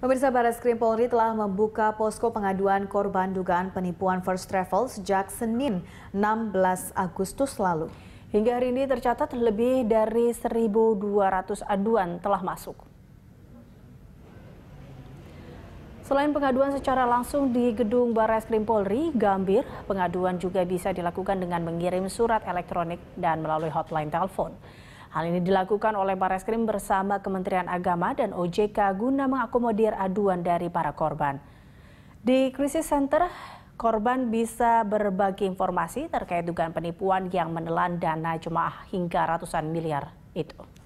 Pemirsa Baris Krim Polri telah membuka posko pengaduan korban dugaan penipuan First Travel sejak Senin 16 Agustus lalu. Hingga hari ini tercatat lebih dari 1.200 aduan telah masuk. Selain pengaduan secara langsung di gedung baris Krim Polri, Gambir, pengaduan juga bisa dilakukan dengan mengirim surat elektronik dan melalui hotline telepon. Hal ini dilakukan oleh Bareskrim bersama Kementerian Agama dan OJK guna mengakomodir aduan dari para korban. Di Krisis Center, korban bisa berbagi informasi terkait dugaan penipuan yang menelan dana jemaah hingga ratusan miliar itu.